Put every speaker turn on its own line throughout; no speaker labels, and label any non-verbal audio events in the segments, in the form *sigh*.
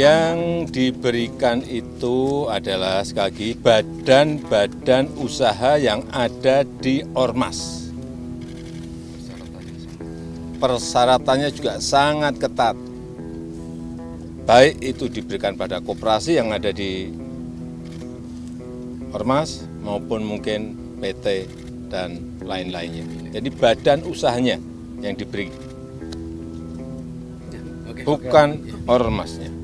Yang diberikan itu adalah sekali lagi badan-badan usaha yang ada di ormas. Persyaratannya juga sangat ketat. Baik itu diberikan pada koperasi yang ada di ormas maupun mungkin PT dan lain-lainnya. Jadi badan usahanya yang diberi, ya, bukan ormasnya.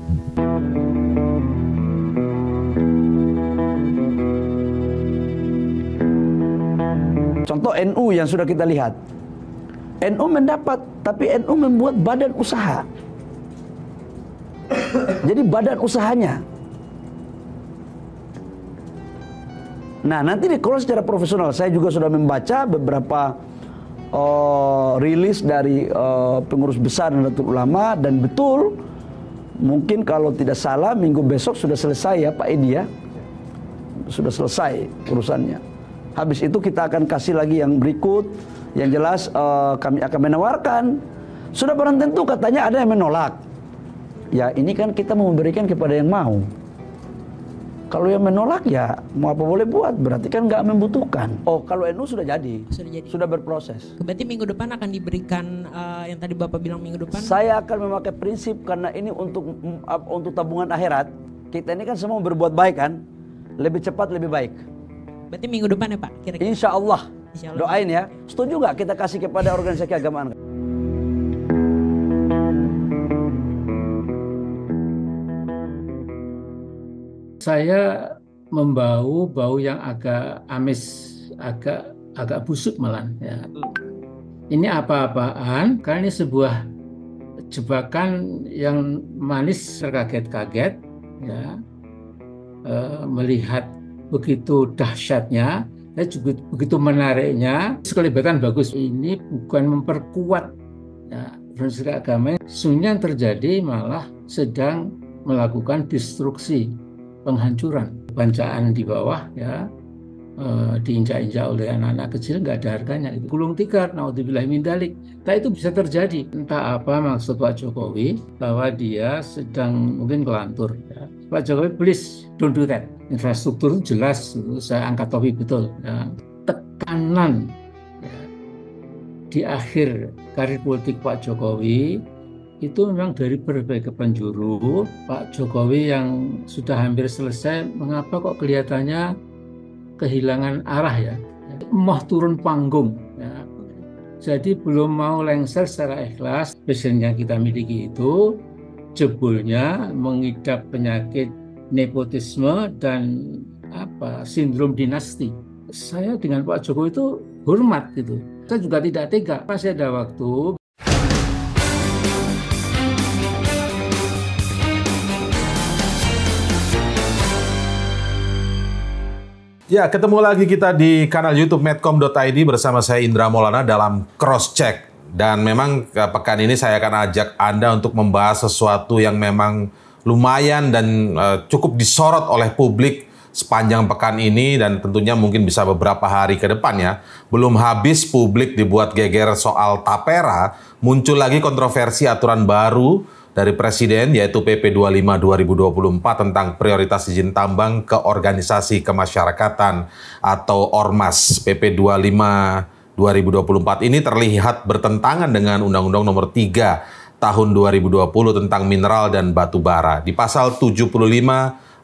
Contoh NU yang sudah kita lihat. NU mendapat, tapi NU membuat badan usaha. Jadi badan usahanya. Nah, nanti kalau secara profesional, saya juga sudah membaca beberapa uh, rilis dari uh, pengurus besar datuk Ulama dan betul mungkin kalau tidak salah minggu besok sudah selesai ya Pak Edi ya. Sudah selesai urusannya. Habis itu kita akan kasih lagi yang berikut, yang jelas uh, kami akan menawarkan. Sudah barang tentu katanya ada yang menolak. Ya ini kan kita mau memberikan kepada yang mau. Kalau yang menolak ya mau apa boleh buat, berarti kan nggak membutuhkan. Oh, kalau NU sudah jadi, sudah jadi, sudah berproses. Berarti minggu depan akan diberikan uh, yang tadi bapak bilang minggu depan. Saya akan memakai prinsip karena ini untuk mm, untuk tabungan akhirat. Kita ini kan semua berbuat baik kan, lebih cepat lebih baik. Berarti minggu depan ya Pak? Kira-kira. Insya Allah. Insya Allah. Doain ya. Setuju nggak kita kasih kepada organisasi keagamaan?
Saya membau bau yang agak amis, agak agak busuk malah ya. Ini apa-apaan? Karena ini sebuah jebakan yang manis terkaget-kaget ya. E, melihat begitu dahsyatnya, dan juga begitu menariknya. Kelibatan bagus ini bukan memperkuat ya, prinsip Agama. Sesungguhnya yang terjadi malah sedang melakukan destruksi, penghancuran. Bancaan di bawah ya uh, diinjak-injak oleh anak-anak kecil nggak ada harganya itu gulung tikar naudzubillah mindalik nah itu bisa terjadi entah apa maksud Pak Jokowi bahwa dia sedang mungkin kelantur ya. Pak Jokowi please don't do that infrastruktur itu jelas itu saya angkat topi betul ya. tekanan ya, di akhir karir politik Pak Jokowi itu memang dari berbagai penjuru Pak Jokowi yang sudah hampir selesai mengapa kok kelihatannya kehilangan arah ya moh turun panggung ya. jadi belum mau lengser secara ikhlas presiden yang kita miliki itu jebolnya mengidap penyakit nepotisme dan apa sindrom dinasti saya dengan Pak Jokowi itu hormat gitu saya juga tidak tega pas ada waktu
Ya, ketemu lagi kita di kanal YouTube medcom.id bersama saya Indra Maulana dalam cross check. Dan memang eh, pekan ini saya akan ajak Anda untuk membahas sesuatu yang memang lumayan dan eh, cukup disorot oleh publik sepanjang pekan ini dan tentunya mungkin bisa beberapa hari ke depan ya. Belum habis publik dibuat geger soal tapera, muncul lagi kontroversi aturan baru dari Presiden yaitu PP 25 2024 tentang prioritas izin tambang ke organisasi kemasyarakatan atau Ormas. PP 25 2024 ini terlihat bertentangan dengan Undang-Undang Nomor 3 Tahun 2020 tentang mineral dan batu bara. Di pasal 75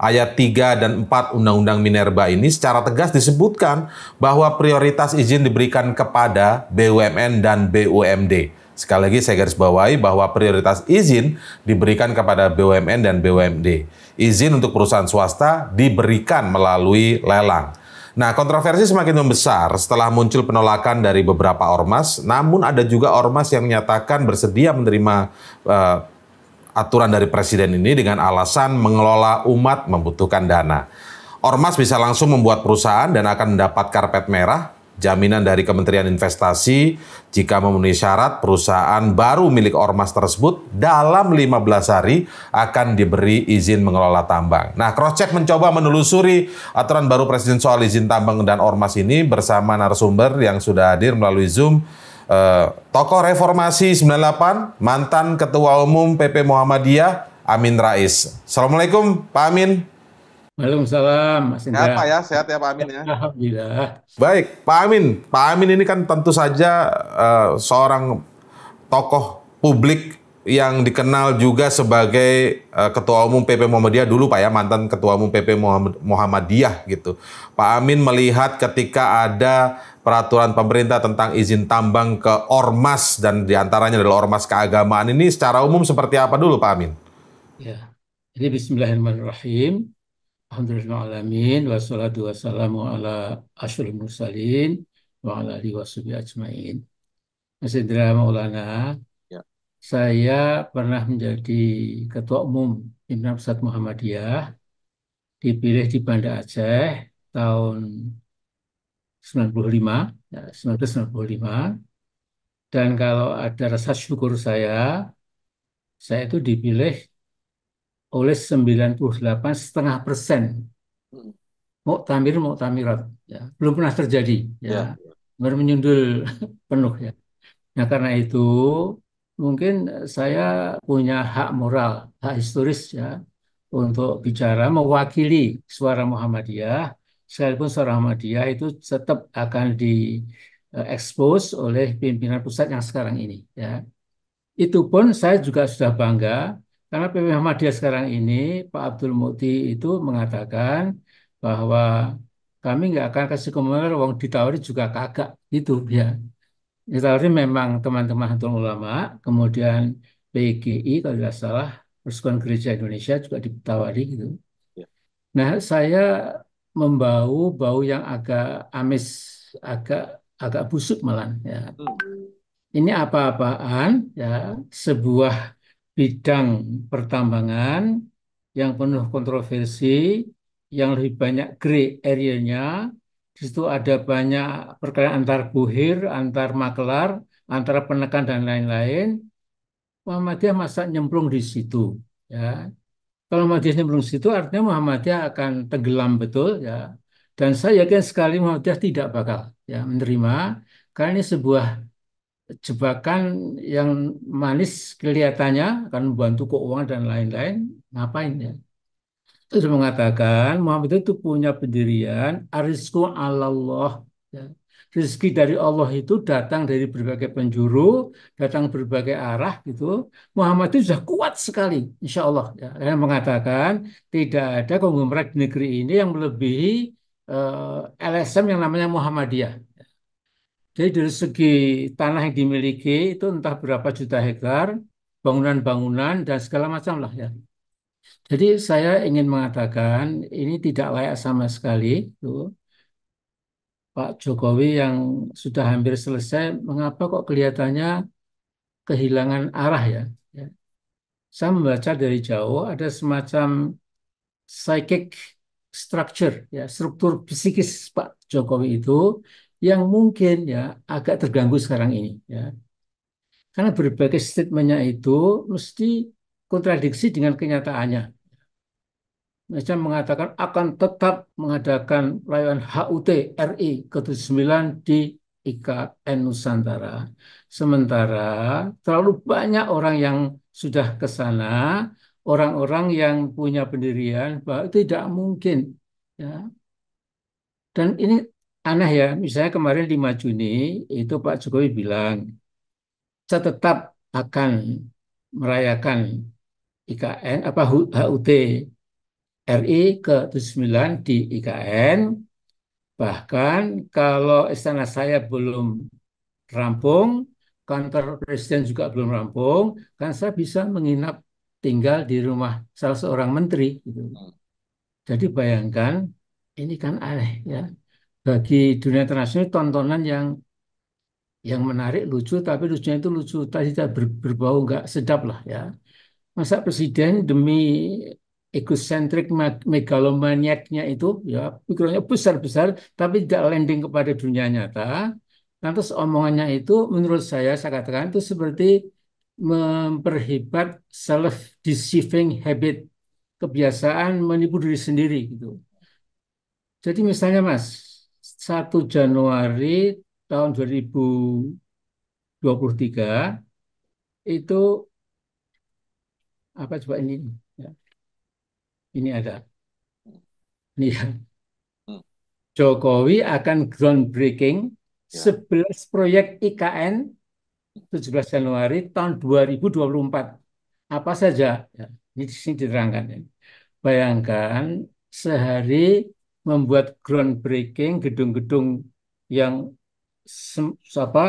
ayat 3 dan 4 Undang-Undang Minerba ini secara tegas disebutkan bahwa prioritas izin diberikan kepada BUMN dan BUMD Sekali lagi saya garis bawahi bahwa prioritas izin diberikan kepada BUMN dan BUMD. Izin untuk perusahaan swasta diberikan melalui lelang. Nah, kontroversi semakin membesar setelah muncul penolakan dari beberapa ormas, namun ada juga ormas yang menyatakan bersedia menerima uh, aturan dari presiden ini dengan alasan mengelola umat membutuhkan dana. Ormas bisa langsung membuat perusahaan dan akan mendapat karpet merah jaminan dari Kementerian Investasi jika memenuhi syarat perusahaan baru milik ormas tersebut dalam 15 hari akan diberi izin mengelola tambang. Nah, Crosscheck mencoba menelusuri aturan baru Presiden soal izin tambang dan ormas ini bersama narasumber yang sudah hadir melalui Zoom eh, tokoh reformasi 98, mantan Ketua Umum PP Muhammadiyah Amin Rais. Assalamualaikum Pak Amin. Waalaikumsalam, Mas Indra. Sehat Pak ya, sehat ya Pak Amin ya. Alhamdulillah. Baik, Pak Amin. Pak Amin ini kan tentu saja uh, seorang tokoh publik yang dikenal juga sebagai uh, ketua umum PP Muhammadiyah dulu Pak ya, mantan ketua umum PP Muhammadiyah gitu. Pak Amin melihat ketika ada peraturan pemerintah tentang izin tambang ke ormas dan diantaranya adalah ormas keagamaan ini secara umum seperti apa dulu Pak Amin?
Ya, jadi Bismillahirrahmanirrahim. Alhamdulillahirrahmanirrahim. Wassalatu wassalamu ala asyrul mursalin wa ala alihi washabihi ajmain. Mas Indra Maulana, ya. saya pernah menjadi Ketua Umum Pimpinan Pusat Muhammadiyah, dipilih di Banda Aceh tahun 95, ya, 1995. Dan kalau ada rasa syukur saya, saya itu dipilih oleh setengah persen mau hmm. mau tamirat, ya. belum pernah terjadi ya, ya. menyundul *laughs* penuh ya nah karena itu mungkin saya punya hak moral hak historis ya untuk bicara mewakili suara Muhammadiyah sekalipun suara Muhammadiyah itu tetap akan diekspos eh, oleh pimpinan pusat yang sekarang ini ya itu pun saya juga sudah bangga karena PP Muhammadiyah sekarang ini, Pak Abdul Mukti itu mengatakan bahwa kami nggak akan kasih komentar wong ditawari juga kagak gitu ya. Ditawari memang teman-teman Hantul Ulama, kemudian PGI kalau tidak salah, Persekutuan Gereja Indonesia juga ditawari gitu. Ya. Nah, saya membau bau yang agak amis, agak agak busuk malah ya. Ini apa-apaan ya, sebuah bidang pertambangan yang penuh kontroversi, yang lebih banyak grey area-nya. Di situ ada banyak perkara antar buhir, antar makelar, antara penekan dan lain-lain. Muhammadiyah masa nyemplung di situ. Ya. Kalau Muhammadiyah nyemplung di situ, artinya Muhammadiyah akan tenggelam betul. Ya. Dan saya yakin sekali Muhammadiyah tidak bakal ya, menerima, karena ini sebuah jebakan yang manis kelihatannya akan membantu keuangan dan lain-lain, ngapain ya? Terus mengatakan Muhammad itu punya pendirian arisku Allah. Ya. Rizki dari Allah itu datang dari berbagai penjuru, datang berbagai arah gitu. Muhammad itu sudah kuat sekali, insya Allah. Ya. dan mengatakan tidak ada konglomerat di negeri ini yang melebihi uh, eh, LSM yang namanya Muhammadiyah. Jadi dari segi tanah yang dimiliki itu entah berapa juta hektar, bangunan-bangunan dan segala macam lah ya. Jadi saya ingin mengatakan ini tidak layak sama sekali tuh. Pak Jokowi yang sudah hampir selesai, mengapa kok kelihatannya kehilangan arah ya? ya. Saya membaca dari jauh ada semacam psychic structure ya struktur psikis Pak Jokowi itu yang mungkin ya agak terganggu sekarang ini ya. Karena berbagai statementnya itu mesti kontradiksi dengan kenyataannya. Misalnya mengatakan akan tetap mengadakan layanan HUT RI ke 9 di IKN Nusantara. Sementara terlalu banyak orang yang sudah ke sana, orang-orang yang punya pendirian bahwa itu tidak mungkin. Ya. Dan ini aneh ya, misalnya kemarin 5 Juni itu Pak Jokowi bilang, saya tetap akan merayakan IKN apa HUT RI ke-79 di IKN. Bahkan kalau istana saya belum rampung, kantor presiden juga belum rampung, kan saya bisa menginap tinggal di rumah salah seorang menteri gitu. Hmm. Jadi bayangkan ini kan aneh ya bagi dunia internasional tontonan yang yang menarik lucu tapi lucunya itu lucu tadi tidak ber, berbau nggak sedap lah ya masa presiden demi egosentrik megalomaniaknya itu ya pikirannya besar-besar tapi tidak landing kepada dunia nyata lantas omongannya itu menurut saya saya katakan itu seperti memperhebat self deceiving habit kebiasaan menipu diri sendiri gitu jadi misalnya mas 1 Januari tahun 2023 itu apa coba ini ya. ini ada ini ya. Hmm. Jokowi akan groundbreaking ya. 11 proyek IKN 17 Januari tahun 2024 apa saja ya. ini di sini diterangkan ya. bayangkan sehari membuat groundbreaking gedung-gedung yang se apa,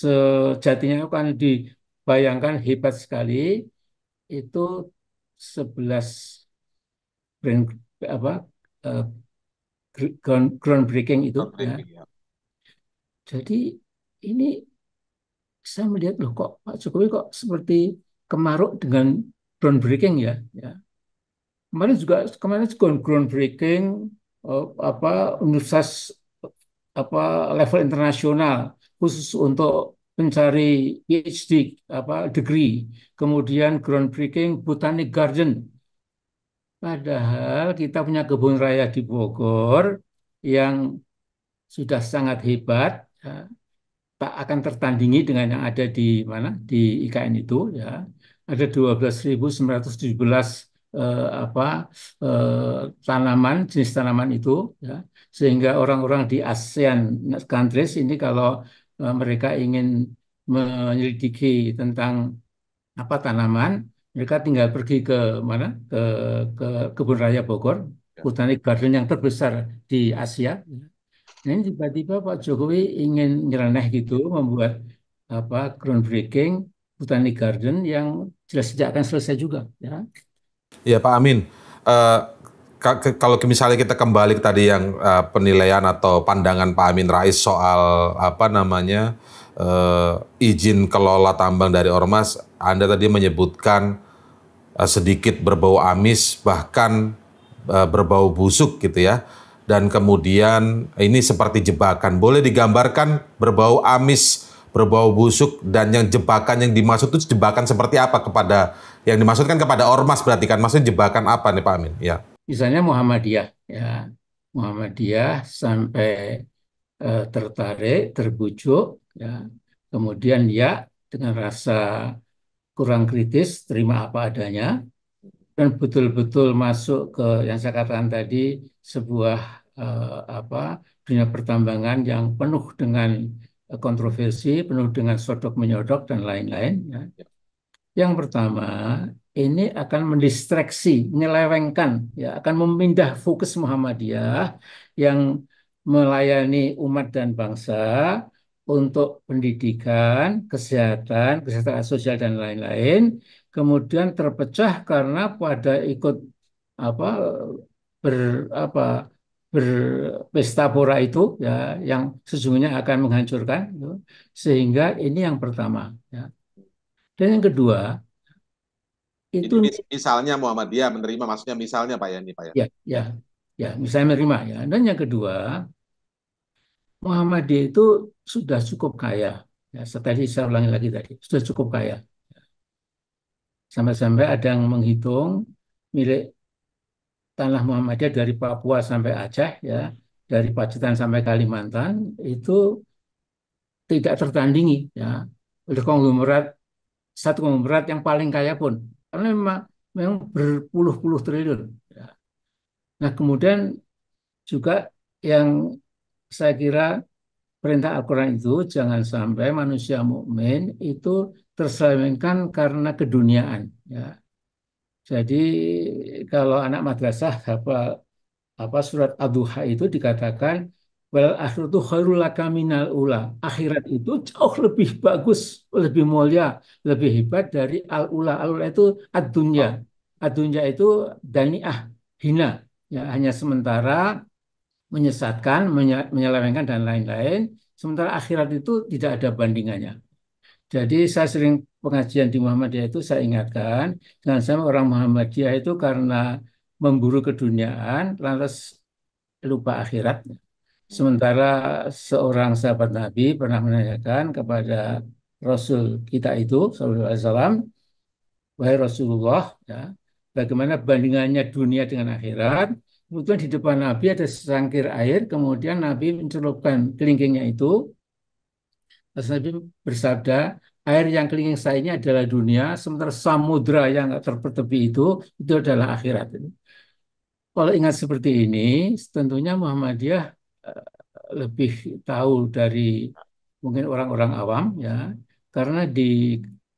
sejatinya kan dibayangkan hebat sekali itu 11 brand apa uh, ground groundbreaking itu ya. ya. Jadi ini saya melihat loh kok Pak Jokowi kok seperti kemaruk dengan groundbreaking ya ya. Kemarin juga kemarin juga groundbreaking Eh, apa universitas apa level internasional khusus untuk mencari PhD apa degree, kemudian groundbreaking Botanic Garden. Padahal kita punya kebun raya di Bogor yang sudah sangat hebat, ya, tak akan tertandingi dengan yang ada di mana di IKN itu ya. Ada 12.917 eh, apa eh, tanaman jenis tanaman itu ya sehingga orang-orang di ASEAN countries ini kalau eh, mereka ingin menyelidiki tentang apa tanaman mereka tinggal pergi ke mana ke ke kebun raya Bogor ya. Botanic Garden yang terbesar di Asia ya. ini tiba-tiba Pak Jokowi ingin nyeleneh gitu membuat apa groundbreaking Botanic Garden yang jelas sejak akan selesai juga ya
Ya Pak Amin. Uh, kalau misalnya kita kembali tadi yang uh, penilaian atau pandangan Pak Amin Rais soal apa namanya uh, izin kelola tambang dari ormas, Anda tadi menyebutkan uh, sedikit berbau amis bahkan uh, berbau busuk gitu ya. Dan kemudian ini seperti jebakan. Boleh digambarkan berbau amis, berbau busuk dan yang jebakan yang dimaksud itu jebakan seperti apa kepada yang dimaksudkan kepada ormas berarti kan maksudnya jebakan apa nih Pak Amin? Ya.
Misalnya Muhammadiyah ya. Muhammadiyah sampai e, tertarik, terbujuk ya. Kemudian ya dengan rasa kurang kritis terima apa adanya dan betul-betul masuk ke yang saya katakan tadi sebuah e, apa dunia pertambangan yang penuh dengan kontroversi, penuh dengan sodok menyodok dan lain-lain. Ya. ya. Yang pertama, ini akan mendistraksi, menyelewengkan, ya, akan memindah fokus Muhammadiyah yang melayani umat dan bangsa untuk pendidikan, kesehatan, kesehatan sosial dan lain-lain, kemudian terpecah karena pada ikut apa ber apa berpesta pora itu ya yang sesungguhnya akan menghancurkan gitu. sehingga ini yang pertama ya dan yang kedua, itu
Ini misalnya Muhammadiyah menerima maksudnya misalnya Pak Yani Pak Yani. Ya,
ya. Ya, misalnya menerima ya. Dan yang kedua, Muhammadiyah itu sudah cukup kaya. Ya, setelah saya ulangi lagi tadi, sudah cukup kaya. Sampai-sampai ada yang menghitung milik tanah Muhammadiyah dari Papua sampai Aceh ya, dari Pacitan sampai Kalimantan itu tidak tertandingi ya oleh konglomerat satu konglomerat yang paling kaya pun karena memang memang berpuluh-puluh triliun. Ya. Nah kemudian juga yang saya kira perintah Al-Quran itu jangan sampai manusia mukmin itu terselewengkan karena keduniaan. Ya. Jadi kalau anak madrasah apa apa surat Ad-Duha itu dikatakan Wal akhiratu khairul laka minal ula. Akhirat itu jauh lebih bagus, lebih mulia, lebih hebat dari al ula. Al ula itu adunya. Ad adunya itu daniah, hina. Ya, hanya sementara menyesatkan, menyelewengkan dan lain-lain. Sementara akhirat itu tidak ada bandingannya. Jadi saya sering pengajian di Muhammadiyah itu saya ingatkan dengan sama orang Muhammadiyah itu karena memburu keduniaan lantas lupa akhiratnya. Sementara seorang sahabat Nabi pernah menanyakan kepada Rasul kita itu, Wasallam, wahai Rasulullah, ya, bagaimana bandingannya dunia dengan akhirat? Kemudian di depan Nabi ada sangkir air, kemudian Nabi mencelupkan kelingkingnya itu. Terus Nabi bersabda, air yang kelingking saya ini adalah dunia, sementara samudra yang terpertepi itu, itu adalah akhirat. Kalau ingat seperti ini, tentunya Muhammadiyah Eh, lebih tahu dari mungkin orang-orang awam ya karena di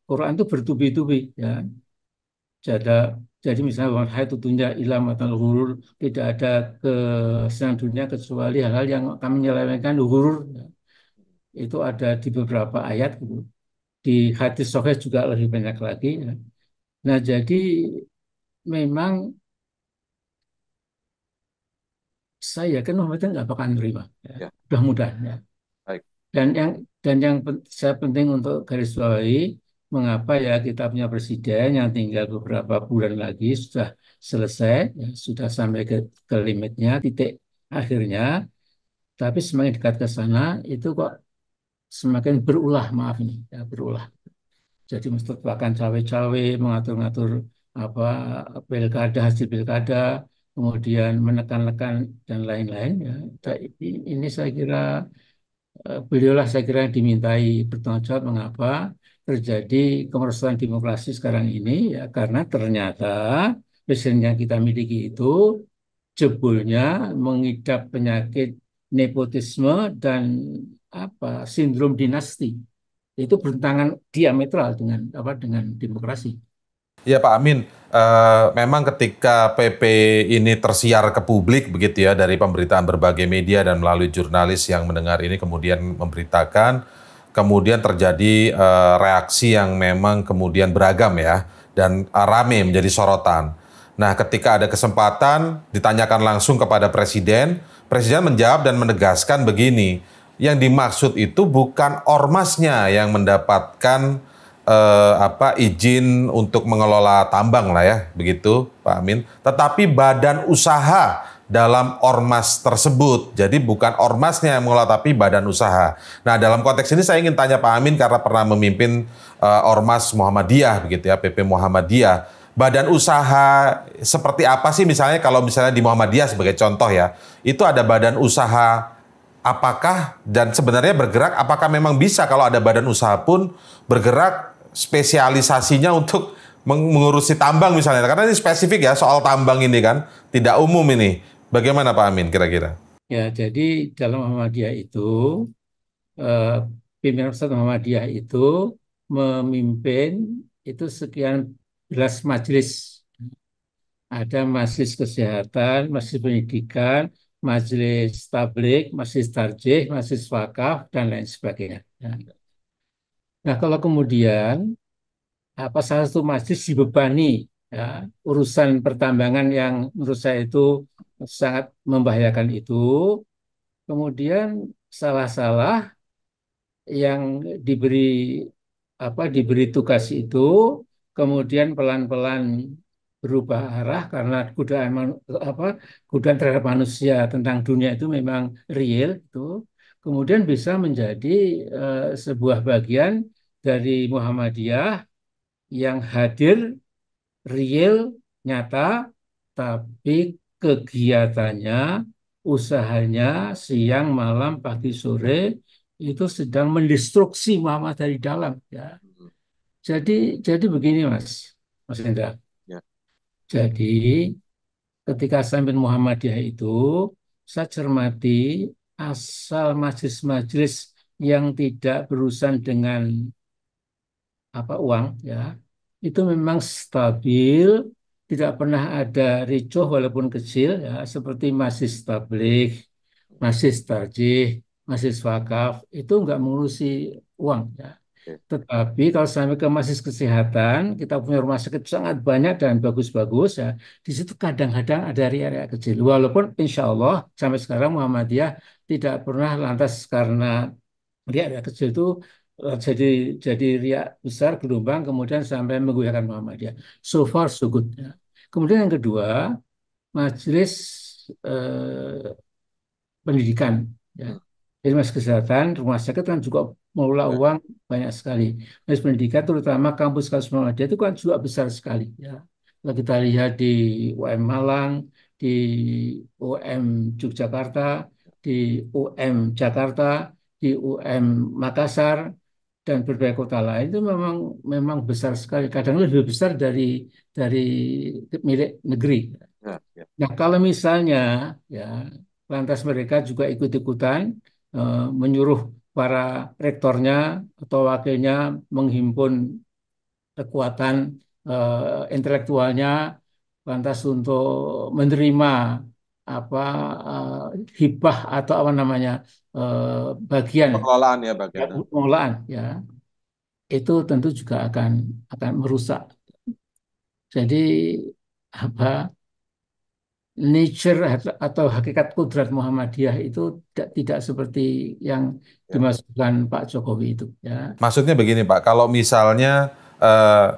Quran itu bertubi-tubi ya jadi jadi misalnya wal itu tunja ilam atau hurur tidak ada dunia kecuali hal-hal yang kami menyelewengkan hurur ya. itu ada di beberapa ayat gitu. di hadis sahih juga lebih banyak lagi ya. nah jadi memang saya yakin Muhammadiyah nggak bakal nerima. Ya. Ya. Mudah-mudahan. Ya. Baik. Dan yang dan yang saya penting untuk garis bawahi mengapa ya kitabnya presiden yang tinggal beberapa bulan lagi sudah selesai, ya, sudah sampai ke, ke limitnya, titik akhirnya. Tapi semakin dekat ke sana itu kok semakin berulah maaf ini ya, berulah. Jadi mesti cawe-cawe mengatur-ngatur apa pilkada hasil pilkada kemudian menekan-nekan dan lain-lain ya. Ini, ini saya kira eh, beliaulah saya kira yang dimintai bertanggung jawab mengapa terjadi kemerosotan demokrasi sekarang ini ya karena ternyata presiden yang kita miliki itu jebolnya mengidap penyakit nepotisme dan apa sindrom dinasti itu bertentangan diametral dengan apa dengan demokrasi.
Ya Pak Amin, Uh, memang ketika PP ini tersiar ke publik begitu ya dari pemberitaan berbagai media dan melalui jurnalis yang mendengar ini kemudian memberitakan kemudian terjadi uh, reaksi yang memang kemudian beragam ya dan eh, rame menjadi sorotan. Nah, ketika ada kesempatan ditanyakan langsung kepada presiden, presiden menjawab dan menegaskan begini, yang dimaksud itu bukan ormasnya yang mendapatkan eh, apa izin untuk mengelola tambang lah ya, begitu Pak Amin. Tetapi badan usaha dalam ormas tersebut. Jadi bukan ormasnya yang mengelola tapi badan usaha. Nah, dalam konteks ini saya ingin tanya Pak Amin karena pernah memimpin eh, ormas Muhammadiyah begitu ya, PP Muhammadiyah badan usaha seperti apa sih misalnya kalau misalnya di Muhammadiyah sebagai contoh ya, itu ada badan usaha apakah dan sebenarnya bergerak apakah memang bisa kalau ada badan usaha pun bergerak spesialisasinya untuk mengurusi tambang misalnya? Karena ini spesifik ya soal tambang ini kan, tidak umum ini. Bagaimana Pak Amin kira-kira?
Ya, jadi dalam Muhammadiyah itu eh, pimpinan pusat Muhammadiyah itu memimpin itu sekian belas majelis. Ada majelis kesehatan, majelis pendidikan, majelis tablik, majelis tarjih, majelis wakaf, dan lain sebagainya. Nah, kalau kemudian apa salah satu masjid dibebani ya, urusan pertambangan yang menurut saya itu sangat membahayakan itu, kemudian salah-salah yang diberi apa diberi tugas itu kemudian pelan-pelan berubah arah karena godaan apa kudaan terhadap manusia tentang dunia itu memang real itu kemudian bisa menjadi uh, sebuah bagian dari Muhammadiyah yang hadir real nyata tapi kegiatannya usahanya siang malam pagi sore itu sedang mendestruksi Muhammad dari dalam ya jadi jadi begini mas mas Indra ya. jadi ketika sampai Muhammadiyah itu saya cermati asal majelis-majelis yang tidak berurusan dengan apa uang ya itu memang stabil tidak pernah ada ricoh walaupun kecil ya seperti masih stabil masih tarjih masih wakaf itu nggak mengurusi uang ya tetapi kalau sampai ke masih kesehatan, kita punya rumah sakit sangat banyak dan bagus-bagus ya. Di situ kadang-kadang ada riak-riak kecil. Walaupun insya Allah sampai sekarang Muhammadiyah tidak pernah lantas karena riak area kecil itu Eh, jadi jadi riak besar gelombang kemudian sampai menggoyahkan Muhammadiyah. So far so good. Ya. Kemudian yang kedua, majelis eh, pendidikan ya. Hmm. Jadi majelis kesehatan, rumah sakit kan juga mengelola ya. uang banyak sekali. Majelis pendidikan terutama kampus-kampus Muhammadiyah itu kan juga besar sekali ya. Kalau kita lihat di UM Malang, di UM Yogyakarta, di UM Jakarta, di UM Makassar, dan berbagai kota lain itu memang memang besar sekali kadang lebih besar dari dari milik negeri ya, ya. nah kalau misalnya ya lantas mereka juga ikut ikutan uh, eh, menyuruh para rektornya atau wakilnya menghimpun kekuatan uh, intelektualnya lantas untuk menerima apa uh, hibah atau apa namanya uh, bagian pengelolaan
ya bagian ya. ya,
pengelolaan ya itu tentu juga akan akan merusak jadi apa nature atau hakikat kudrat Muhammadiyah itu tidak, tidak seperti yang ya. dimasukkan ya. Pak Jokowi itu ya
maksudnya begini Pak kalau misalnya uh,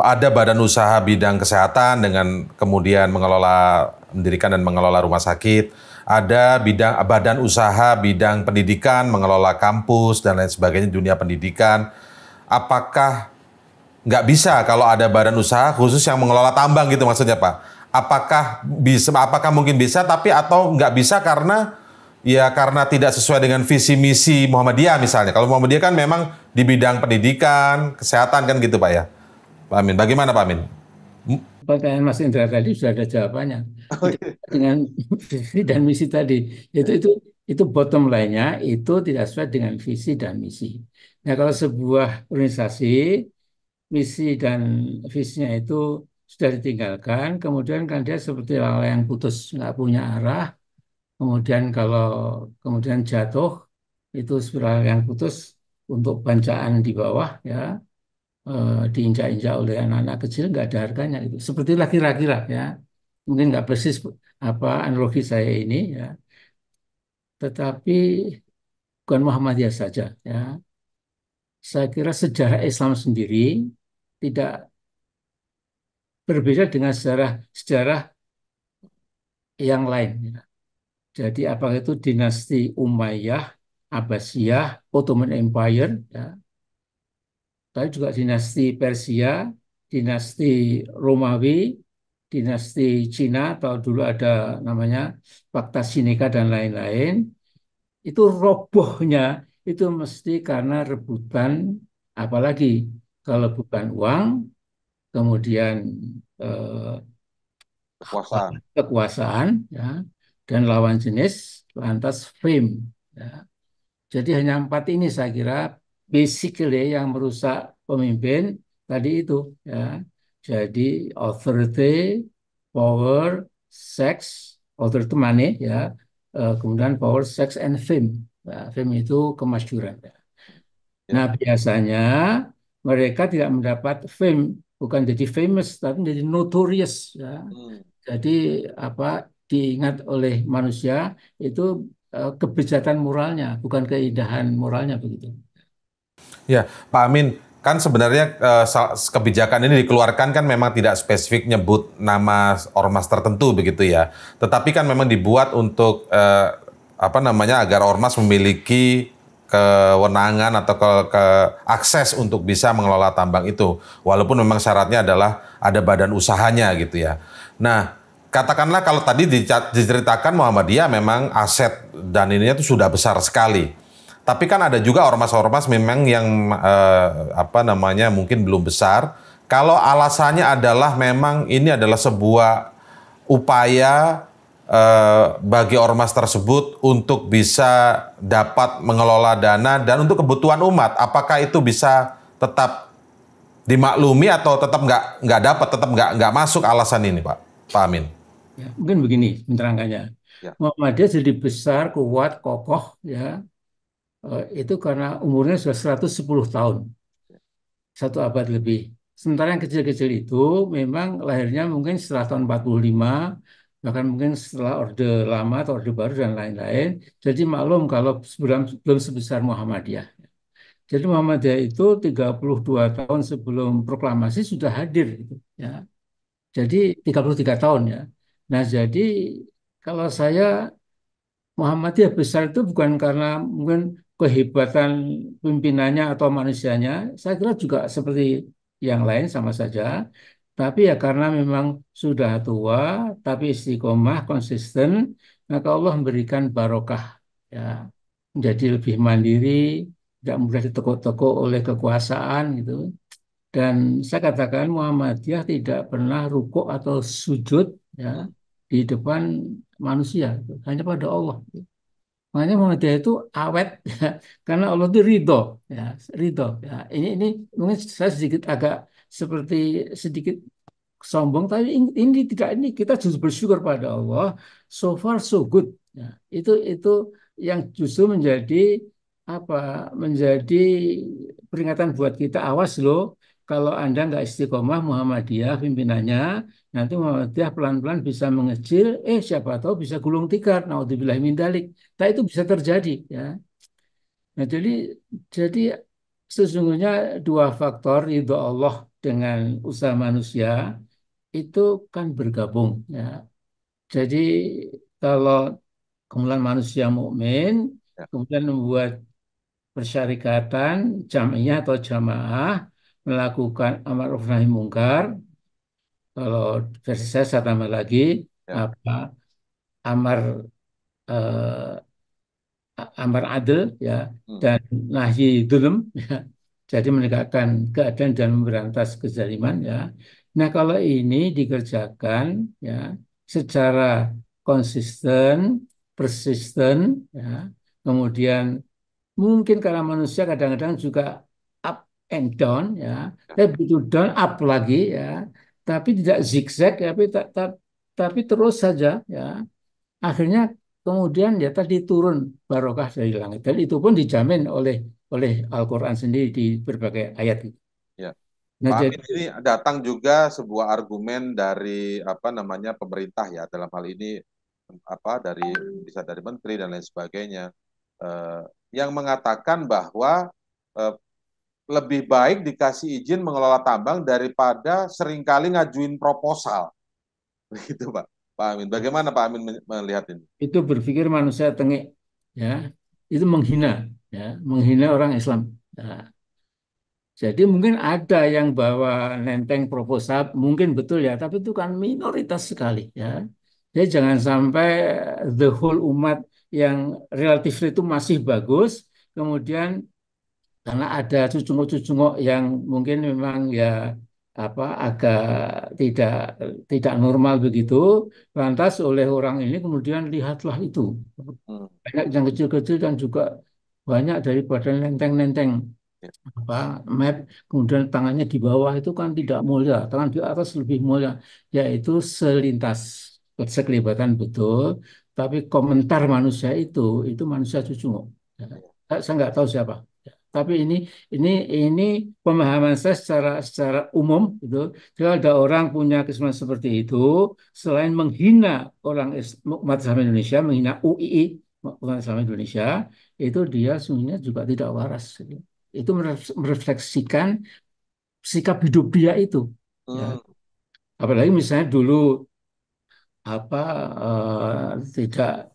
ada badan usaha bidang kesehatan dengan kemudian mengelola mendirikan dan mengelola rumah sakit, ada bidang badan usaha, bidang pendidikan, mengelola kampus dan lain sebagainya dunia pendidikan. Apakah nggak bisa kalau ada badan usaha khusus yang mengelola tambang gitu maksudnya Pak? Apakah bisa? Apakah mungkin bisa? Tapi atau nggak bisa karena ya karena tidak sesuai dengan visi misi Muhammadiyah misalnya. Kalau Muhammadiyah kan memang di bidang pendidikan, kesehatan kan gitu Pak ya. Pak Amin, bagaimana Pak Amin?
pertanyaan Mas Indra tadi sudah ada jawabannya oh, iya. dengan visi dan misi tadi itu itu itu bottom line-nya itu tidak sesuai dengan visi dan misi. Nah kalau sebuah organisasi misi dan visinya itu sudah ditinggalkan, kemudian kan dia seperti yang putus nggak punya arah, kemudian kalau kemudian jatuh itu spiral yang putus untuk bancaan di bawah ya Eh, diinjak-injak oleh anak-anak kecil nggak ada harganya itu seperti lagi kira-kira ya mungkin nggak persis apa analogi saya ini ya tetapi bukan Muhammadiyah saja ya saya kira sejarah Islam sendiri tidak berbeda dengan sejarah-sejarah yang lain. Ya. Jadi apakah itu dinasti Umayyah, Abbasiyah, Ottoman Empire, ya, tapi juga dinasti Persia, dinasti Romawi, dinasti Cina atau dulu ada namanya Fakta Sinika dan lain-lain. Itu robohnya itu mesti karena rebutan apalagi kalau bukan uang kemudian eh, kekuasaan kekuasaan ya dan lawan jenis lantas fame ya. Jadi hanya empat ini saya kira basically yang merusak pemimpin tadi itu ya. Jadi authority, power, sex, authority itu money ya. Eh, kemudian power, sex, and fame. Nah, fame itu kemasyuran. Ya. ya. Nah biasanya mereka tidak mendapat fame, bukan jadi famous, tapi jadi notorious. Ya. Hmm. Jadi apa diingat oleh manusia itu eh, kebijakan moralnya, bukan keindahan moralnya begitu.
Ya, Pak Amin, kan sebenarnya eh, kebijakan ini dikeluarkan kan memang tidak spesifik nyebut nama ormas tertentu begitu ya. Tetapi kan memang dibuat untuk eh, apa namanya agar ormas memiliki kewenangan atau ke, ke akses untuk bisa mengelola tambang itu. Walaupun memang syaratnya adalah ada badan usahanya gitu ya. Nah, katakanlah kalau tadi diceritakan Muhammadiyah memang aset dan ininya itu sudah besar sekali. Tapi kan ada juga ormas-ormas memang yang eh, apa namanya mungkin belum besar. Kalau alasannya adalah memang ini adalah sebuah upaya eh, bagi ormas tersebut untuk bisa dapat mengelola dana dan untuk kebutuhan umat, apakah itu bisa tetap dimaklumi atau tetap nggak nggak dapat, tetap nggak nggak masuk alasan ini, Pak? Pak Amin. Ya, mungkin begini, menerangkannya. Ya.
Muhammadiyah jadi besar, kuat, kokoh, ya Oh, itu karena umurnya sudah 110 tahun. Satu abad lebih. Sementara yang kecil-kecil itu memang lahirnya mungkin setelah tahun 45, bahkan mungkin setelah Orde Lama atau Orde Baru dan lain-lain. Jadi maklum kalau sebelum, belum sebesar Muhammadiyah. Jadi Muhammadiyah itu 32 tahun sebelum proklamasi sudah hadir. Gitu, ya. Jadi 33 tahun ya. Nah jadi kalau saya Muhammadiyah besar itu bukan karena mungkin kehebatan pimpinannya atau manusianya, saya kira juga seperti yang lain sama saja. Tapi ya karena memang sudah tua, tapi istiqomah, konsisten, maka Allah memberikan barokah. Ya, menjadi lebih mandiri, tidak mudah ditekuk-tekuk oleh kekuasaan gitu. Dan saya katakan Muhammadiyah tidak pernah rukuk atau sujud ya di depan manusia, gitu. hanya pada Allah. Gitu. Makanya Muhammadiyah itu awet *laughs* ya, karena Allah itu ridho ya, ridho ya. Ini ini mungkin saya sedikit agak seperti sedikit sombong tapi ini, ini tidak ini kita justru bersyukur pada Allah so far so good ya. Itu itu yang justru menjadi apa menjadi peringatan buat kita awas loh kalau Anda nggak istiqomah Muhammadiyah pimpinannya, nanti Muhammadiyah pelan-pelan bisa mengecil, eh siapa tahu bisa gulung tikar, naudzubillah min dalik. Tak itu bisa terjadi ya. Nah, jadi jadi sesungguhnya dua faktor itu Allah dengan usaha manusia itu kan bergabung ya. Jadi kalau kemudian manusia mukmin ya. kemudian membuat persyarikatan jamiah atau jamaah melakukan amar ma'ruf nahi mungkar kalau versi saya saya tambah lagi ya. apa amar uh, amar adil ya hmm. dan nahi dulum ya. jadi menegakkan keadilan dan memberantas kezaliman ya nah kalau ini dikerjakan ya secara konsisten persisten ya kemudian mungkin karena manusia kadang-kadang juga and down ya hmm. tapi begitu down up lagi ya tapi tidak zigzag ya, tapi tak, tak, tapi terus saja ya akhirnya kemudian ya tadi turun barokah dari langit dan itu pun dijamin oleh oleh Al-Qur'an sendiri di berbagai ayat itu. Ya. Nah, Pak jadi,
ini datang juga sebuah argumen dari apa namanya pemerintah ya dalam hal ini apa dari bisa dari menteri dan lain sebagainya eh, yang mengatakan bahwa eh, lebih baik dikasih izin mengelola tambang daripada seringkali ngajuin proposal. *laughs* Begitu Pak. Pak Amin, bagaimana Pak Amin melihat ini? Itu berpikir manusia tengik,
ya, itu menghina, ya, menghina orang Islam. Nah, jadi mungkin ada yang bawa nenteng proposal, mungkin betul ya, tapi itu kan minoritas sekali, ya. Jadi jangan sampai the whole umat yang relatif itu masih bagus, kemudian karena ada cucungok-cucungok yang mungkin memang ya apa agak tidak tidak normal begitu lantas oleh orang ini kemudian lihatlah itu hmm. banyak yang kecil-kecil dan juga banyak daripada nenteng-nenteng ya. apa map kemudian tangannya di bawah itu kan tidak mulia tangan di atas lebih mulia yaitu selintas sekelibatan betul tapi komentar manusia itu itu manusia cucungok ya. eh, saya nggak tahu siapa tapi ini ini ini pemahaman saya secara secara umum gitu. Jika ada orang punya kesempatan seperti itu, selain menghina orang umat Islam Indonesia, menghina UII umat Islam Indonesia, itu dia sebenarnya juga tidak waras. Gitu. Itu merefleksikan sikap hidup dia itu. Ya. Hmm. Apalagi misalnya dulu apa uh, tidak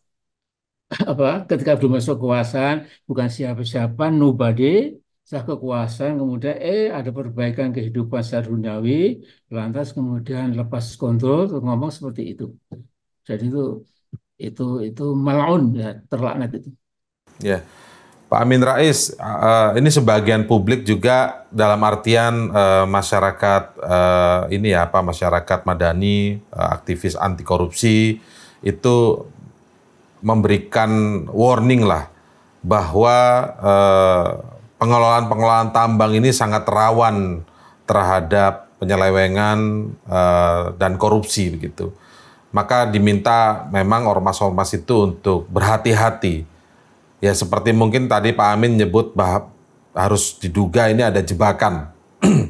apa ketika belum masuk kekuasaan bukan siapa-siapa nobody sah kekuasaan kemudian eh ada perbaikan kehidupan secara duniawi lantas kemudian lepas kontrol ngomong seperti itu jadi itu itu itu malaun ya terlaknat itu
ya Pak Amin Rais ini sebagian publik juga dalam artian e, masyarakat e, ini ya apa masyarakat madani e, aktivis anti korupsi itu memberikan warning lah bahwa eh, pengelolaan-pengelolaan eh, tambang ini sangat rawan terhadap penyelewengan eh, dan korupsi begitu. Maka diminta memang ormas-ormas itu untuk berhati-hati. Ya seperti mungkin tadi Pak Amin nyebut bahwa harus diduga ini ada jebakan. *clears throat*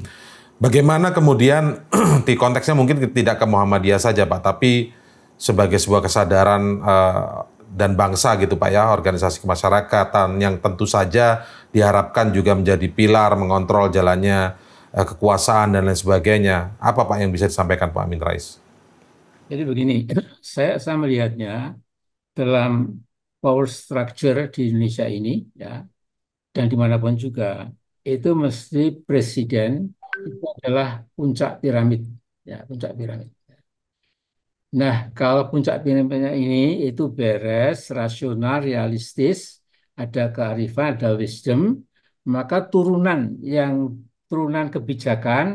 Bagaimana kemudian *clears throat* di konteksnya mungkin tidak ke Muhammadiyah saja Pak, tapi sebagai sebuah kesadaran eh, dan bangsa gitu Pak ya, organisasi kemasyarakatan yang tentu saja diharapkan juga menjadi pilar mengontrol jalannya eh, kekuasaan dan lain sebagainya. Apa Pak yang bisa disampaikan Pak Amin Rais?
Jadi begini, *clears throat* saya saya melihatnya dalam power structure di Indonesia ini ya dan dimanapun juga itu mesti presiden itu adalah puncak piramid ya puncak piramid Nah, kalau puncak pimpinan ini itu beres, rasional, realistis, ada kearifan, ada wisdom, maka turunan yang turunan kebijakan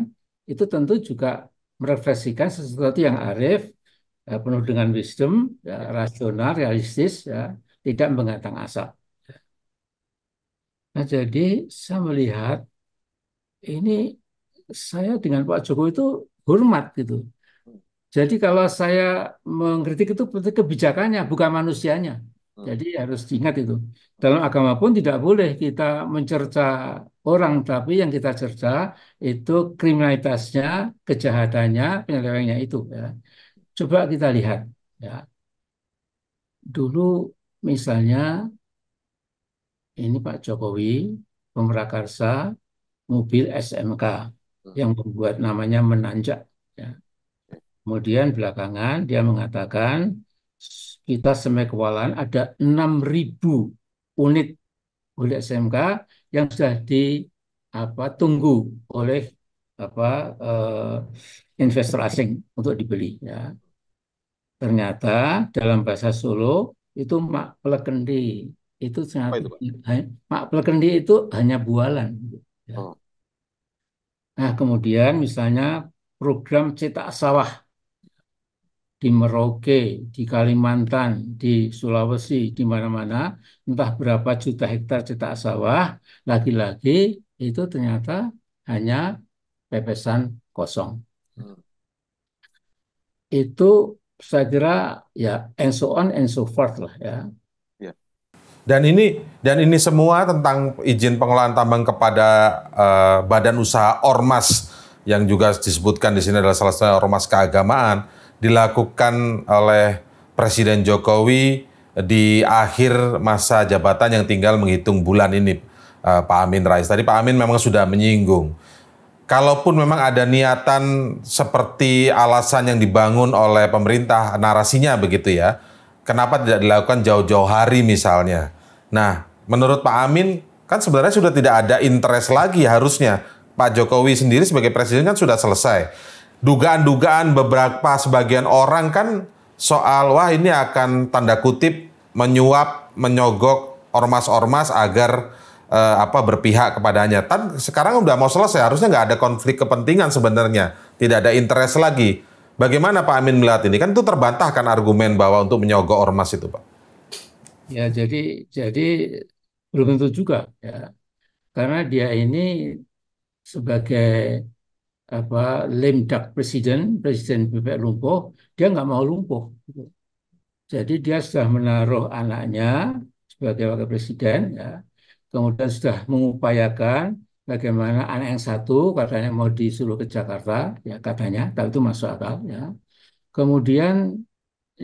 itu tentu juga merefleksikan sesuatu yang arif, ya, penuh dengan wisdom, ya, rasional, realistis, ya, tidak mengatang asal. Nah, jadi saya melihat ini saya dengan Pak Jokowi itu hormat gitu. Jadi kalau saya mengkritik itu kebijakannya, bukan manusianya. Hmm. Jadi harus diingat itu. Dalam agama pun tidak boleh kita mencerca orang, tapi yang kita cerca itu kriminalitasnya, kejahatannya, penyelewengnya itu. Ya. Coba kita lihat. Ya. Dulu misalnya ini Pak Jokowi pemerakarsa mobil SMK hmm. yang membuat namanya menanjak Kemudian belakangan dia mengatakan kita semai kewalahan ada 6.000 unit oleh SMK yang sudah di apa tunggu oleh apa uh, investor asing untuk dibeli ya. Ternyata dalam bahasa Solo itu mak plekendi itu sangat itu, eh, eh, mak plekendi itu hanya bualan. Gitu, ya. Oh. Nah kemudian misalnya program cetak sawah di Merauke, di Kalimantan, di Sulawesi, di mana-mana, entah berapa juta hektar cetak sawah, lagi-lagi itu ternyata hanya pepesan kosong. Hmm. Itu saya kira ya and so on and so forth lah ya.
ya. Dan ini dan ini semua tentang izin pengelolaan tambang kepada uh, badan usaha ormas yang juga disebutkan di sini adalah salah satu ormas keagamaan dilakukan oleh Presiden Jokowi di akhir masa jabatan yang tinggal menghitung bulan ini, eh, Pak Amin Rais. Tadi Pak Amin memang sudah menyinggung. Kalaupun memang ada niatan seperti alasan yang dibangun oleh pemerintah, narasinya begitu ya, kenapa tidak dilakukan jauh-jauh hari misalnya? Nah, menurut Pak Amin, kan sebenarnya sudah tidak ada interest lagi harusnya. Pak Jokowi sendiri sebagai presiden kan sudah selesai dugaan-dugaan beberapa sebagian orang kan soal wah ini akan tanda kutip menyuap, menyogok ormas-ormas agar eh, apa berpihak kepadanya. Tan sekarang udah mau selesai, harusnya nggak ada konflik kepentingan sebenarnya, tidak ada interest lagi. Bagaimana Pak Amin melihat ini? Kan itu terbantahkan argumen bahwa untuk menyogok ormas itu, Pak.
Ya, jadi jadi belum tentu juga ya. Karena dia ini sebagai apa lemdak presiden presiden BPR lumpuh dia nggak mau lumpuh jadi dia sudah menaruh anaknya sebagai wakil presiden ya kemudian sudah mengupayakan bagaimana anak yang satu katanya mau disuruh ke Jakarta ya katanya tapi itu masuk akal ya kemudian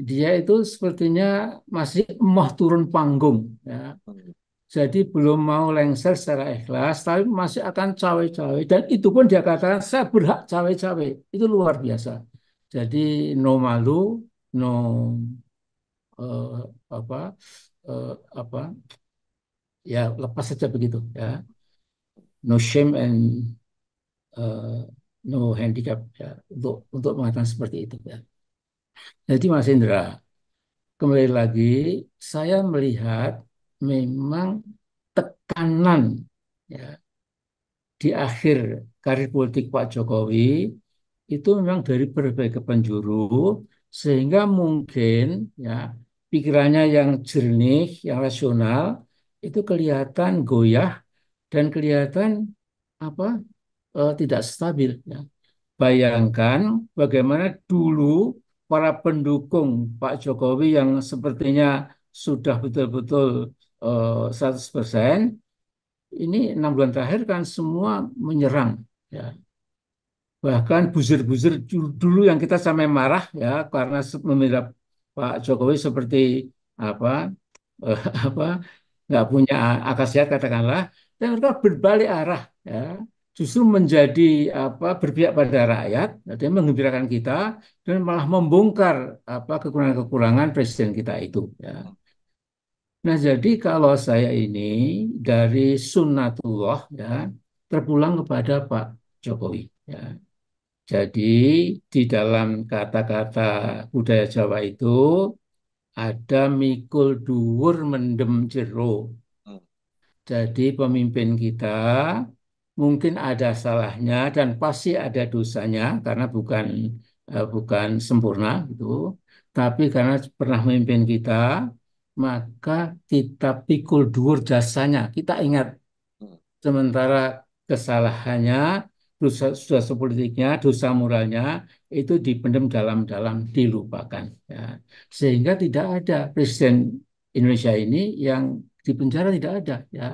dia itu sepertinya masih mau turun panggung ya hmm. Jadi belum mau lengser secara ikhlas, tapi masih akan cawe-cawe. Dan itu pun dia katakan, saya berhak cawe-cawe. Itu luar biasa. Jadi no malu, no uh, apa uh, apa ya lepas saja begitu ya. No shame and uh, no handicap ya untuk untuk mengatakan seperti itu ya. Jadi Mas Indra, kembali lagi saya melihat memang tekanan ya, di akhir karir politik Pak Jokowi itu memang dari berbagai penjuru sehingga mungkin ya pikirannya yang jernih, yang rasional itu kelihatan goyah dan kelihatan apa eh, tidak stabil. Ya. Bayangkan bagaimana dulu para pendukung Pak Jokowi yang sepertinya sudah betul-betul 100 eh, persen, ini enam bulan terakhir kan semua menyerang. Ya. Bahkan buzir-buzir dulu yang kita sampai marah ya karena memilih Pak Jokowi seperti apa eh, *laughs* apa nggak punya akal sehat katakanlah, dan mereka berbalik arah ya justru menjadi apa berpihak pada rakyat, artinya menggembirakan kita dan malah membongkar apa kekurangan-kekurangan presiden kita itu. Ya. Nah, jadi kalau saya ini dari sunnatullah ya terpulang kepada Pak Jokowi ya. Jadi di dalam kata-kata budaya Jawa itu ada mikul duwur mendem jero. Hmm. Jadi pemimpin kita mungkin ada salahnya dan pasti ada dosanya karena bukan eh, bukan sempurna gitu, tapi karena pernah memimpin kita maka kita pikul dua jasanya. Kita ingat. Hmm. Sementara kesalahannya, dosa, dosa politiknya, dosa moralnya, itu dipendam dalam-dalam, dilupakan. Ya. Sehingga tidak ada Presiden Indonesia ini yang di penjara tidak ada. ya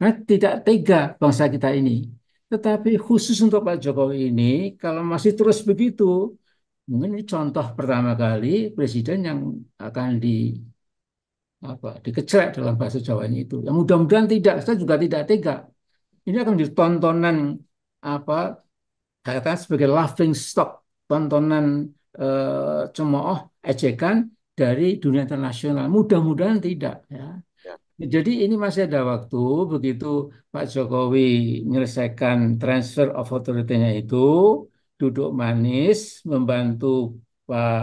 Nah, tidak tega bangsa kita ini. Tetapi khusus untuk Pak Jokowi ini, kalau masih terus begitu, mungkin ini contoh pertama kali presiden yang akan di apa dikecek dalam bahasa Jawanya itu. Yang mudah-mudahan tidak, saya juga tidak tega. Ini akan menjadi tontonan apa katakan sebagai laughing stock, tontonan e, cemooh, ejekan dari dunia internasional. Mudah-mudahan tidak ya. ya. Jadi ini masih ada waktu begitu Pak Jokowi menyelesaikan transfer of authority-nya itu duduk manis membantu Pak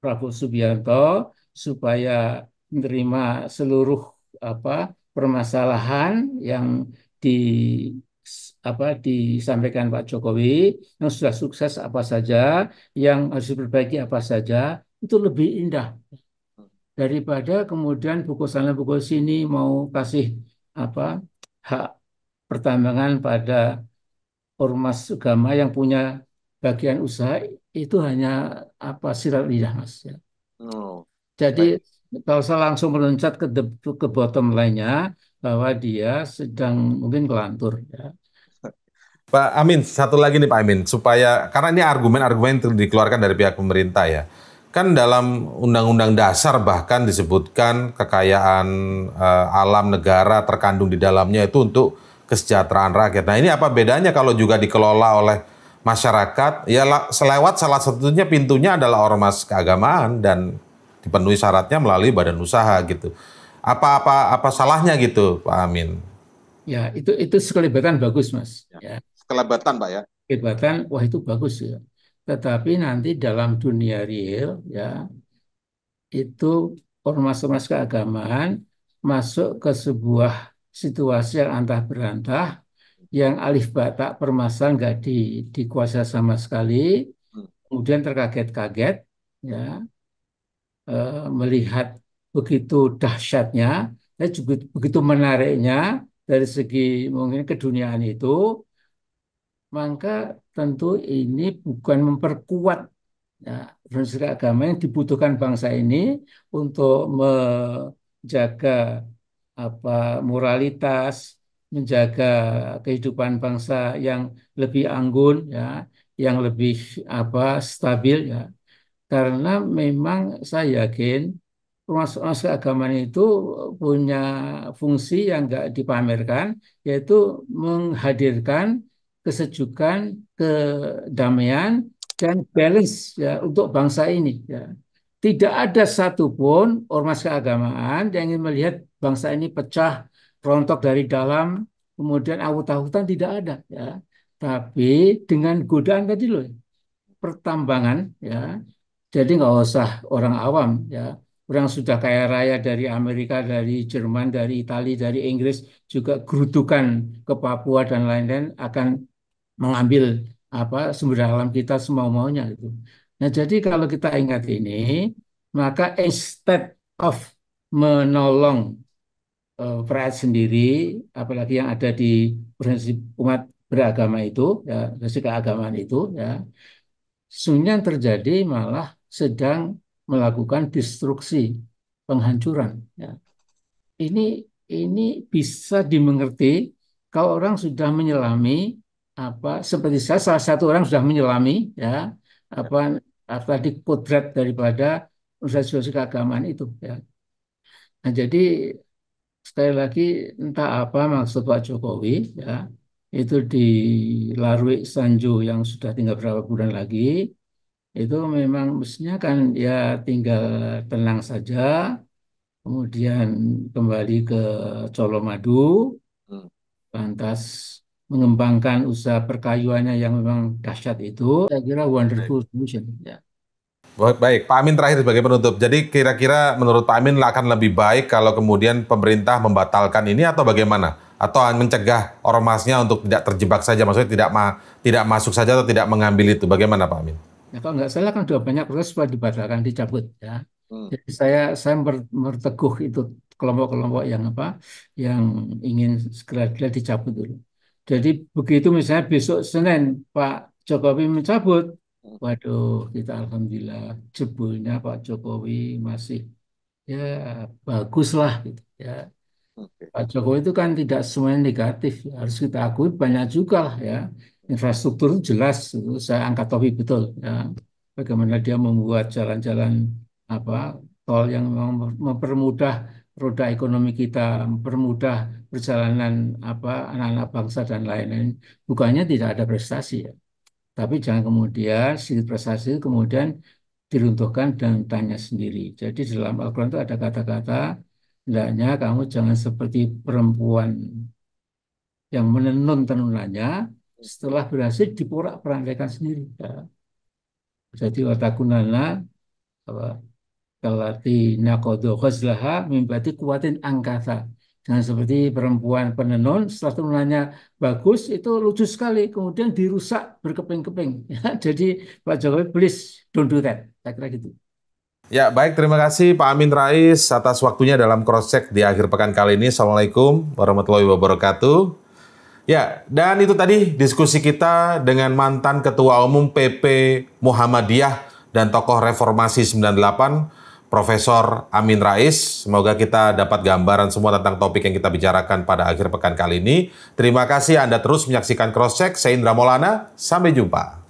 Prabowo Subianto supaya menerima seluruh apa permasalahan yang di apa disampaikan Pak Jokowi yang sudah sukses apa saja, yang harus diperbaiki apa saja, itu lebih indah daripada kemudian buku sana buku sini mau kasih apa hak pertambangan pada ormas agama yang punya bagian usaha itu hanya apa silat lidah mas ya. Oh. Jadi Gak usah langsung meloncat ke, the, ke bottom lainnya bahwa dia sedang mungkin kelantur ya.
Pak Amin, satu lagi nih Pak Amin, supaya karena ini argumen-argumen yang dikeluarkan dari pihak pemerintah ya. Kan dalam undang-undang dasar bahkan disebutkan kekayaan eh, alam negara terkandung di dalamnya itu untuk kesejahteraan rakyat. Nah, ini apa bedanya kalau juga dikelola oleh masyarakat? Ya selewat salah satunya pintunya adalah ormas keagamaan dan dipenuhi syaratnya melalui badan usaha gitu. Apa apa apa salahnya gitu, Pak Amin?
Ya, itu itu sekelebatan bagus, Mas. Ya. ya. Sekelebatan, Pak ya. Sekelebatan, wah itu bagus ya. Tetapi nanti dalam dunia real ya itu ormas-ormas keagamaan masuk ke sebuah situasi yang antah berantah yang alif batak permasalahan nggak di, dikuasai sama sekali hmm. kemudian terkaget-kaget ya Eh, melihat begitu dahsyatnya, dan eh, juga begitu menariknya dari segi mungkin keduniaan itu, maka tentu ini bukan memperkuat ya, prinsip agama yang dibutuhkan bangsa ini untuk menjaga apa moralitas, menjaga kehidupan bangsa yang lebih anggun ya, yang lebih apa stabil ya karena memang saya yakin rumah keagamaan itu punya fungsi yang nggak dipamerkan, yaitu menghadirkan kesejukan, kedamaian, dan balance ya, untuk bangsa ini. Ya. Tidak ada satupun ormas keagamaan yang ingin melihat bangsa ini pecah, rontok dari dalam, kemudian awut-awutan tidak ada. Ya. Tapi dengan godaan tadi loh, pertambangan, ya, jadi nggak usah orang awam ya, orang sudah kaya raya dari Amerika, dari Jerman, dari Italia, dari Inggris juga gerudukan ke Papua dan lain-lain akan mengambil apa sumber alam kita semau-maunya gitu. Nah, jadi kalau kita ingat ini, maka instead of menolong uh, rakyat sendiri, apalagi yang ada di prinsip umat beragama itu, ya, prinsip keagamaan itu, ya, sebenarnya terjadi malah sedang melakukan destruksi, penghancuran. Ya. Ini ini bisa dimengerti kalau orang sudah menyelami apa seperti saya salah satu orang sudah menyelami ya apa apa di kodrat daripada universitas keagamaan itu ya. Nah, jadi sekali lagi entah apa maksud Pak Jokowi ya itu di Larwik Sanjo yang sudah tinggal berapa bulan lagi itu memang mestinya kan ya tinggal tenang saja, kemudian kembali ke Colomadu, hmm. lantas mengembangkan usaha perkayuannya yang memang dahsyat itu, saya kira wonderful baik. solution. Ya.
Baik, Pak Amin terakhir sebagai penutup. Jadi kira-kira menurut Pak Amin akan lebih baik kalau kemudian pemerintah membatalkan ini atau bagaimana? Atau mencegah ormasnya untuk tidak terjebak saja, maksudnya tidak ma tidak masuk saja atau tidak mengambil itu. Bagaimana Pak Amin?
Ya, kalau nggak salah kan sudah banyak proses supaya dibatalkan dicabut ya. Hmm. Jadi saya saya berteguh itu kelompok-kelompok yang apa yang ingin segera-segera dicabut dulu. Jadi begitu misalnya besok Senin Pak Jokowi mencabut, hmm. waduh kita alhamdulillah jebulnya Pak Jokowi masih ya lah gitu ya. Pak Jokowi itu kan tidak semuanya negatif, harus kita akui banyak juga lah ya infrastruktur jelas itu saya angkat topik betul ya bagaimana dia membuat jalan-jalan apa tol yang mempermudah roda ekonomi kita mempermudah perjalanan apa anak-anak bangsa dan lain-lain bukannya tidak ada prestasi ya tapi jangan kemudian sedikit prestasi kemudian diruntuhkan dan tanya sendiri jadi dalam Al-Quran itu ada kata-kata hendaknya kamu jangan seperti perempuan yang menenun tenunannya setelah berhasil diporak perangkaikan sendiri. Ya. Jadi watakunana apa kalati nakodo ghazlaha mimbati kuatin angkasa. Jangan nah, seperti perempuan penenun setelah tenunannya bagus itu lucu sekali kemudian dirusak berkeping-keping. *laughs* Ya, jadi Pak Jokowi please don't do that. Saya kira gitu.
Ya, baik. Terima kasih Pak Amin Rais atas waktunya dalam cross-check di akhir pekan kali ini. Assalamualaikum warahmatullahi wabarakatuh. Ya, dan itu tadi diskusi kita dengan mantan Ketua Umum PP Muhammadiyah dan tokoh reformasi 98, Profesor Amin Rais. Semoga kita dapat gambaran semua tentang topik yang kita bicarakan pada akhir pekan kali ini. Terima kasih Anda terus menyaksikan Cross Check. Saya Indra Maulana, sampai jumpa.